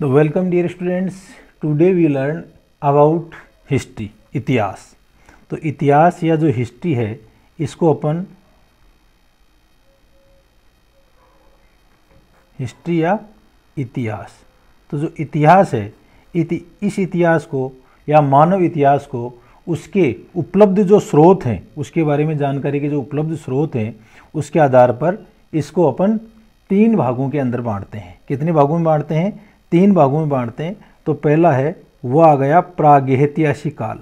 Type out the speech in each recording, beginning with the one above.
तो welcome dear students today we learn about history इतिहास तो इतिहास या जो हिस्ट्री है इसको अपन हिस्ट्री या इतिहास तो जो इतिहास है इति, इस इतिहास को या मानव इतिहास को उसके उपलब्ध जो स्रोत हैं उसके बारे में जानकारी के जो उपलब्ध स्रोत हैं उसके आधार पर इसको अपन तीन भागों के अंदर बांटते हैं कितने भागों में बांटते हैं तीन भागों में बांटते हैं तो पहला है वह आ गया प्रागेहत्याशी काल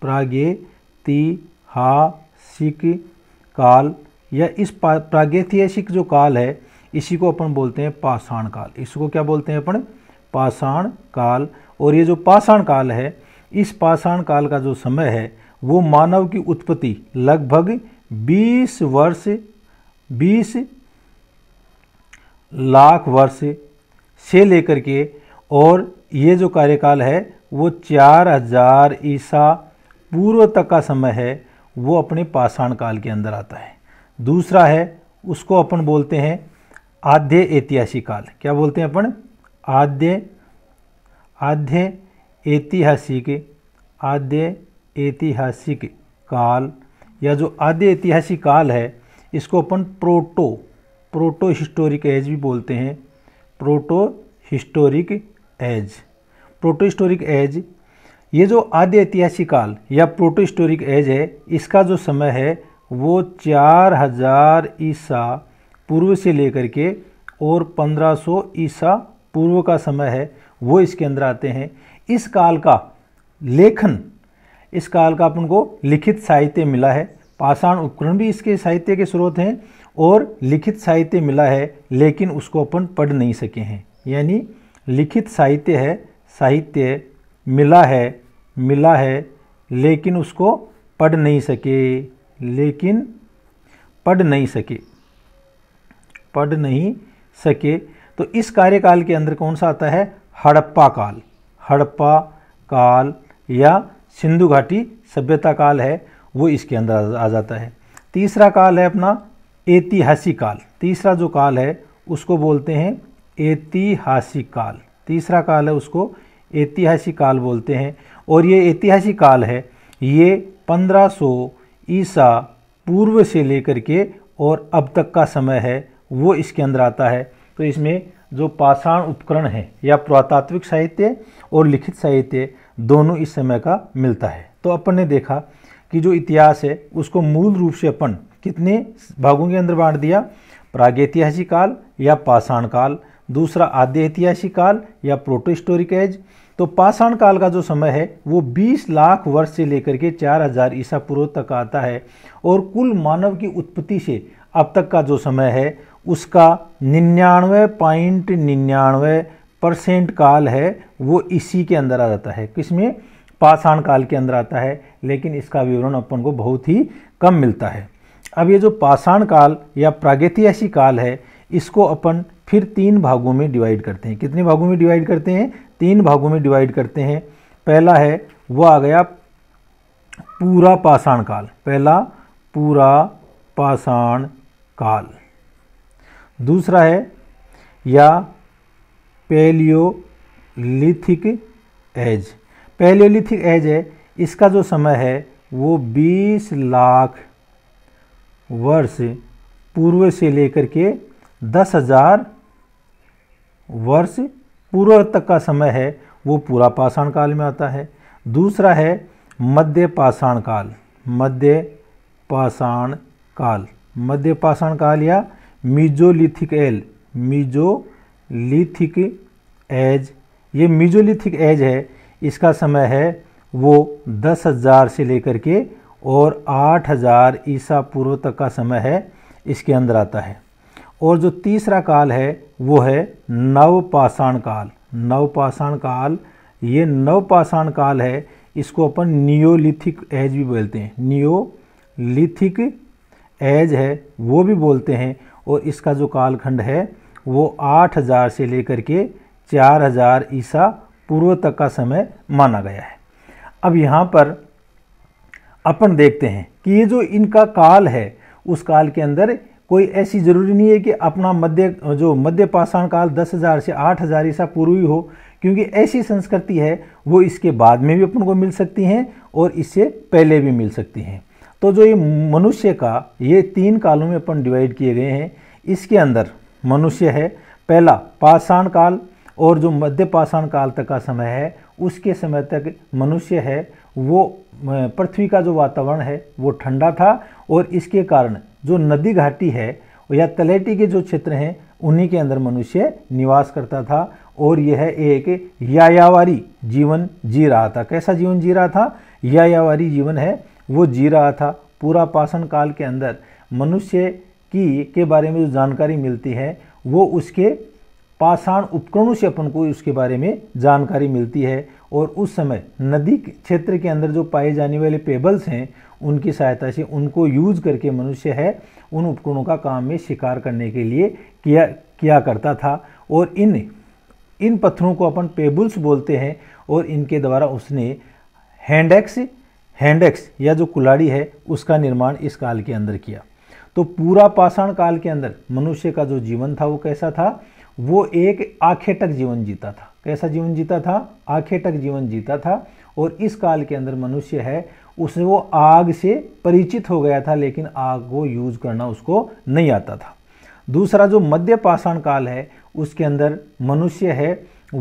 प्रागे ती हा सिक काल या इस प्रागेतिहासिक जो काल है इसी को अपन बोलते हैं पाषाण काल इसको क्या बोलते हैं अपन पाषाण काल और ये जो पाषाण काल है इस पाषाण काल का जो समय है वो मानव की उत्पत्ति लगभग 20 वर्ष 20 लाख वर्ष से लेकर के और ये जो कार्यकाल है वो चार हजार ईसा पूर्व तक का समय है वो अपने पाषाण काल के अंदर आता है दूसरा है उसको अपन बोलते हैं आद्य ऐतिहासिक काल क्या बोलते हैं अपन आद्य आद्य ऐतिहासिक आद्य ऐतिहासिक काल या जो आद्य ऐतिहासिक काल है इसको अपन प्रोटो प्रोटो हिस्टोरिक एज भी बोलते हैं proto historic age proto historic age ये जो आद्य ऐतिहासिक काल या प्रोटो हिस्टोरिक एज है इसका जो समय है वो चार हजार ईसा पूर्व से लेकर के और पंद्रह सौ ईसा पूर्व का समय है वो इसके अंदर आते हैं इस काल का लेखन इस काल का अपन को लिखित साहित्य मिला है पाषाण उपकरण भी इसके साहित्य के स्रोत हैं और लिखित साहित्य मिला है लेकिन उसको अपन पढ़ नहीं सके हैं यानी लिखित साहित्य है साहित्य मिला है मिला है लेकिन उसको पढ़ नहीं सके लेकिन पढ़ नहीं सके पढ़ नहीं सके तो इस कार्यकाल के अंदर कौन सा आता है हड़प्पा काल हड़प्पा काल या सिंधु घाटी सभ्यता काल है वो इसके अंदर आ जाता है तीसरा काल है अपना ऐतिहासिक काल तीसरा जो काल है उसको बोलते हैं ऐतिहासिक काल तीसरा काल है उसको ऐतिहासिक काल बोलते हैं और ये ऐतिहासिक काल है ये 1500 ईसा पूर्व से लेकर के और अब तक का समय है वो इसके अंदर आता है तो इसमें जो पाषाण उपकरण है या पुरातात्विक साहित्य और लिखित साहित्य दोनों इस समय का मिलता है तो अपन ने देखा कि जो इतिहास है उसको मूल रूप से अपन कितने भागों के अंदर बांट दिया प्रागैतिहासिक काल या पाषाण काल दूसरा आद्य ऐतिहासिक काल या प्रोटो हिस्टोरिक एज तो पाषाण काल का जो समय है वो 20 लाख वर्ष से लेकर के 4000 ईसा पूर्व तक आता है और कुल मानव की उत्पत्ति से अब तक का जो समय है उसका निन्यानवे पॉइंट निन्यानवे परसेंट काल है वो इसी के अंदर आ जाता है किसमें पाषाण काल के अंदर आता है लेकिन इसका विवरण अपन को बहुत ही कम मिलता है अब ये जो पाषाण काल या प्रागैतिहासिक काल है इसको अपन फिर तीन भागों में डिवाइड करते हैं कितने भागों में डिवाइड करते हैं तीन भागों में डिवाइड करते हैं पहला है वह आ गया पूरा पाषाण काल पहला पूरा पाषाण काल दूसरा है या पैलियोलिथिक एज पैलियोलिथिक एज है इसका जो समय है वो 20 लाख वर्ष पूर्व से लेकर के दस हजार वर्ष पूर्व तक का समय है वो पूरा पाषाण काल में आता है दूसरा है मध्य पाषाण काल मध्य पाषाण काल मध्य पाषाण काल या मिजोलिथिक एल मिजोलिथिक एज ये मिजोलिथिक एज है इसका समय है वो दस हज़ार से लेकर के और 8000 ईसा पूर्व तक का समय है इसके अंदर आता है और जो तीसरा काल है वो है नवपाषाण काल नवपाषाण काल ये नवपाषाण काल है इसको अपन नियोलिथिक एज भी बोलते हैं नियोलिथिक एज है वो भी बोलते हैं और इसका जो कालखंड है वो 8000 से लेकर के 4000 ईसा पूर्व तक का समय माना गया है अब यहाँ पर अपन देखते हैं कि ये जो इनका काल है उस काल के अंदर कोई ऐसी ज़रूरी नहीं है कि अपना मध्य जो मध्य पाषाण काल दस हज़ार से आठ हज़ार ईसा पूर्वी हो क्योंकि ऐसी संस्कृति है वो इसके बाद में भी अपन को मिल सकती हैं और इससे पहले भी मिल सकती हैं तो जो ये मनुष्य का ये तीन कालों में अपन डिवाइड किए गए हैं इसके अंदर मनुष्य है पहला पाषाण काल और जो मध्य पाषाण काल तक का समय है उसके समय तक मनुष्य है वो पृथ्वी का जो वातावरण है वो ठंडा था और इसके कारण जो नदी घाटी है या तलेटी के जो क्षेत्र हैं उन्हीं के अंदर मनुष्य निवास करता था और यह एक यायावारी जीवन जी रहा था कैसा जीवन जी रहा था यायावारी जीवन है वो जी रहा था पूरा पाषण काल के अंदर मनुष्य की के बारे में जो जानकारी मिलती है वो उसके पाषाण उपकरणों से अपन को उसके बारे में जानकारी मिलती है और उस समय नदी क्षेत्र के अंदर जो पाए जाने वाले पेबल्स हैं उनकी सहायता से उनको यूज करके मनुष्य है उन उपकरणों का काम में शिकार करने के लिए किया किया करता था और इन इन पत्थरों को अपन पेबल्स बोलते हैं और इनके द्वारा उसने हैंडेक्स हैंडेक्स या जो कुलाड़ी है उसका निर्माण इस काल के अंदर किया तो पूरा पाषाण काल के अंदर मनुष्य का जो जीवन था वो कैसा था वो एक आखेटक जीवन जीता था कैसा जीवन जीता था आँखें तक जीवन जीता था और इस काल के अंदर मनुष्य है उसने वो आग से परिचित हो गया था लेकिन आग को यूज़ करना उसको नहीं आता था दूसरा जो मध्य पाषाण काल है उसके अंदर मनुष्य है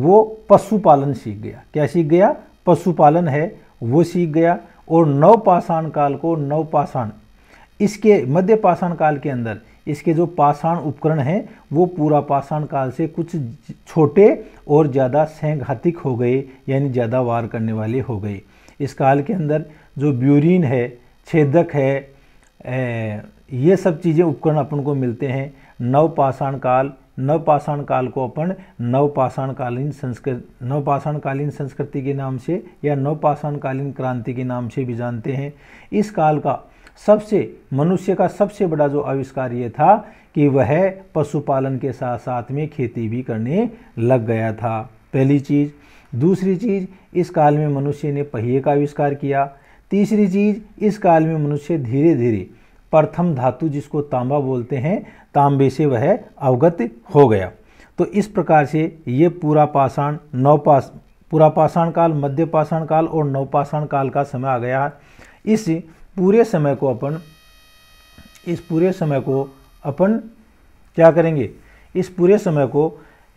वो पशुपालन सीख गया क्या सीख गया पशुपालन है वो सीख गया और नवपाषाण काल को नवपाषाण इसके मध्य पाषाण काल के अंदर इसके जो पाषाण उपकरण हैं वो पूरा पाषाण काल से कुछ छोटे और ज़्यादा सैंघातिक हो गए यानी ज़्यादा वार करने वाले हो गए इस काल के अंदर जो ब्यूरिन है छेदक है ए, ये सब चीज़ें उपकरण अपन को मिलते हैं नवपाषाण काल नवपाषाण काल को अपन नवपाषाणकालीन संस्कृत नवपाषाणकालीन संस्कृति के नाम से या नवपाषाणकालीन क्रांति के नाम से भी जानते हैं इस काल का सबसे मनुष्य का सबसे बड़ा जो आविष्कार ये था कि वह पशुपालन के साथ साथ में खेती भी करने लग गया था पहली चीज़ दूसरी चीज़ इस काल में मनुष्य ने पहिए का आविष्कार किया तीसरी चीज़ इस काल में मनुष्य धीरे धीरे प्रथम धातु जिसको तांबा बोलते हैं तांबे से वह अवगत हो गया तो इस प्रकार से ये पूरा पाषाण नवपाष पूरा पाषाण काल मध्य पाषाण काल और नवपाषाण काल का समय आ गया इस पूरे समय को अपन इस पूरे समय को अपन क्या करेंगे इस पूरे समय को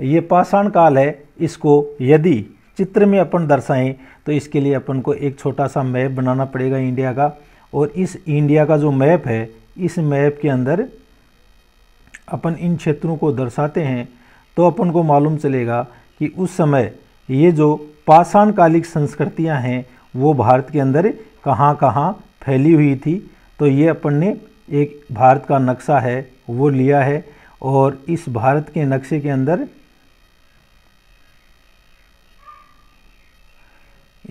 ये पाषाण काल है इसको यदि चित्र में अपन दर्शाएं तो इसके लिए अपन को एक छोटा सा मैप बनाना पड़ेगा इंडिया का और इस इंडिया का जो मैप है इस मैप के अंदर अपन इन क्षेत्रों को दर्शाते हैं तो अपन को मालूम चलेगा कि उस समय ये जो पाषाणकालिक संस्कृतियां हैं वो भारत के अंदर कहाँ कहाँ फैली हुई थी तो ये अपन ने एक भारत का नक्शा है वो लिया है और इस भारत के नक्शे के अंदर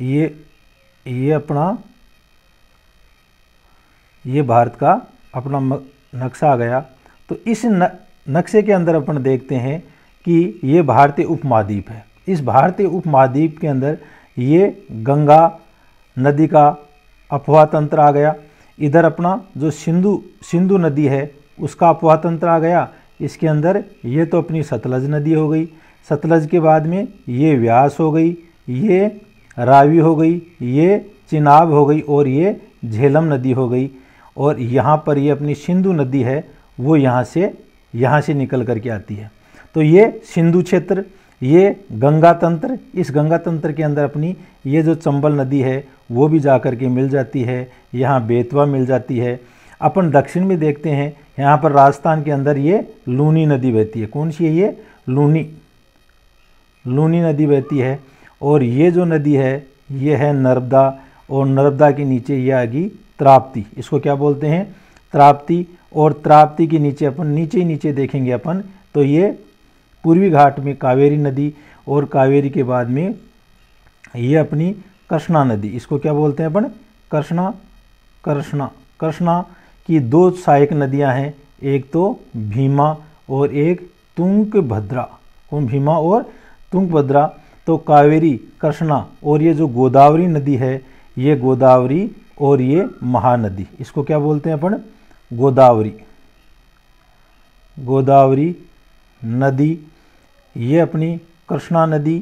ये ये अपना ये भारत का अपना नक्शा आ गया तो इस नक्शे के अंदर अपन देखते हैं कि ये भारतीय उपमहाद्वीप है इस भारतीय उपमहाद्वीप के अंदर ये गंगा नदी का अफवाह तंत्र आ गया इधर अपना जो सिंधु सिंधु नदी है उसका अपवाह तंत्र आ गया इसके अंदर ये तो अपनी सतलज नदी हो गई सतलज के बाद में ये व्यास हो गई ये रावी हो गई ये चिनाब हो गई और ये झेलम नदी हो गई और यहाँ पर ये अपनी सिंधु नदी है वो यहाँ से यहाँ से निकल कर के आती है तो ये सिंधु क्षेत्र ये गंगा तंत्र इस गंगा तंत्र के अंदर अपनी ये जो चंबल नदी है वो भी जा कर के मिल जाती है यहाँ बेतवा मिल जाती है अपन दक्षिण में देखते हैं यहाँ पर राजस्थान के अंदर ये लूनी नदी बहती है कौन सी है ये लूनी लूनी नदी बहती है और ये जो नदी है ये है नर्मदा और नर्मदा के नीचे ये आ गई त्राप्ती इसको क्या बोलते हैं त्राप्ती और त्राप्ती के नीचे अपन नीचे ही नीचे देखेंगे अपन तो ये पूर्वी घाट में कावेरी नदी और कावेरी के बाद में ये अपनी कृष्णा नदी इसको क्या बोलते हैं अपन कृष्णा कृष्णा कृष्णा की दो सहायक नदियां हैं एक तो भीमा और एक भद्रा कौन भीमा और भद्रा तो कावेरी कृष्णा और ये जो गोदावरी नदी है ये गोदावरी और ये महानदी इसको क्या बोलते हैं अपन गोदावरी गोदावरी नदी ये अपनी कृष्णा नदी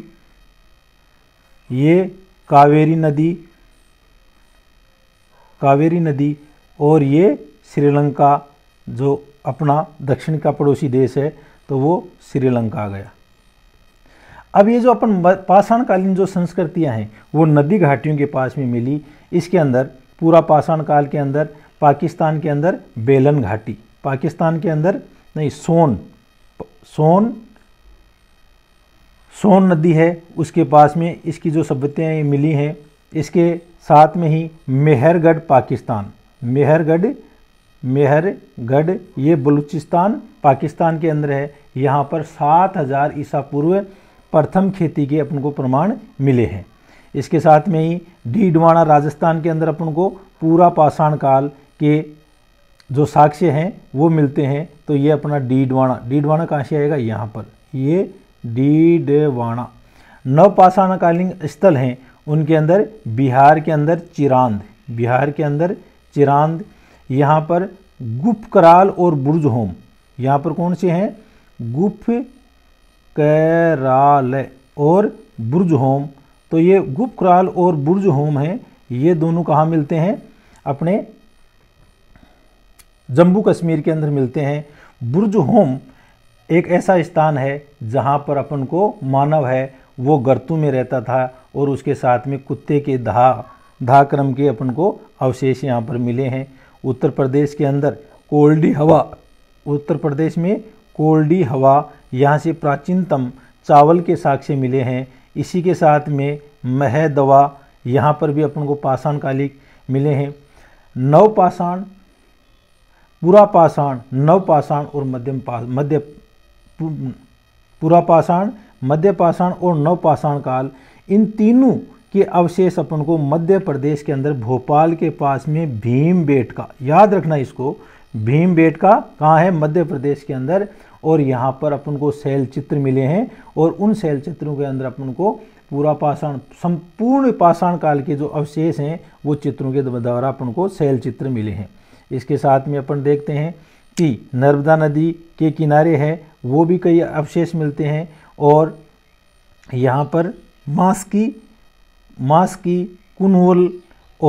ये कावेरी नदी कावेरी नदी और ये श्रीलंका जो अपना दक्षिण का पड़ोसी देश है तो वो श्रीलंका आ गया अब ये जो अपन पाषाणकालीन जो संस्कृतियाँ हैं वो नदी घाटियों के पास में मिली इसके अंदर पूरा पाषाण काल के अंदर पाकिस्तान के अंदर बेलन घाटी पाकिस्तान के अंदर नहीं सोन सोन सोन नदी है उसके पास में इसकी जो सभ्यताएँ मिली हैं इसके साथ में ही मेहरगढ़ पाकिस्तान मेहरगढ़ मेहरगढ़ ये बलूचिस्तान पाकिस्तान के अंदर है यहाँ पर सात हज़ार ईसा पूर्व प्रथम खेती के अपन को प्रमाण मिले हैं इसके साथ में ही डीडवाणा राजस्थान के अंदर अपन को पूरा पाषाण काल के जो साक्ष्य हैं वो मिलते हैं तो ये अपना डीडवाणा डीडवाणा कहाँ से आएगा यहाँ पर ये डी डेवाणा नवपाषाणकालीन स्थल हैं उनके अंदर बिहार के अंदर चिरांद बिहार के अंदर चिरांद यहाँ पर गुप्त कराल और होम यहाँ पर कौन से हैं गुफ कराल और होम तो ये गुप्त कराल और होम हैं ये दोनों कहाँ मिलते हैं अपने जम्मू कश्मीर के अंदर मिलते हैं बुर्ज होम एक ऐसा स्थान है जहाँ पर अपन को मानव है वो गर्तु में रहता था और उसके साथ में कुत्ते के धा धा क्रम के अपन को अवशेष यहाँ पर मिले हैं उत्तर प्रदेश के अंदर कोल्डी हवा उत्तर प्रदेश में कोल्डी हवा यहाँ से प्राचीनतम चावल के साक्ष्य मिले हैं इसी के साथ में मह दवा यहाँ पर भी अपन को पाषाण कालिक मिले हैं नवपाषाण पाषाण नवपाषाण और मध्यम पा मध्य पुरापाषाण मध्य पाषाण और नवपाषाण काल इन तीनों के अवशेष अपन को मध्य प्रदेश के अंदर भोपाल के पास में भीम बेट का याद रखना इसको भीम बेट का कहाँ है मध्य प्रदेश के अंदर और यहाँ पर अपन को शैल चित्र मिले हैं और उन शैल चित्रों के अंदर अपन को पूरा पाषाण संपूर्ण पाषाण काल के जो अवशेष हैं वो चित्रों के द्वारा अपन को शैल चित्र मिले हैं इसके साथ में अपन देखते हैं कि नर्मदा नदी के किनारे है वो भी कई अवशेष मिलते हैं और यहाँ पर मांस की मांस की कुनवल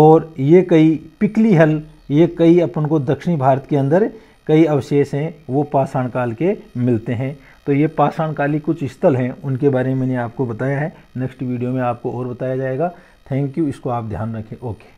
और ये कई पिकली हल ये कई अपन को दक्षिणी भारत के अंदर कई अवशेष हैं वो पाषाण काल के मिलते हैं तो ये पाषाण काली कुछ स्थल हैं उनके बारे में मैंने आपको बताया है नेक्स्ट वीडियो में आपको और बताया जाएगा थैंक यू इसको आप ध्यान रखें ओके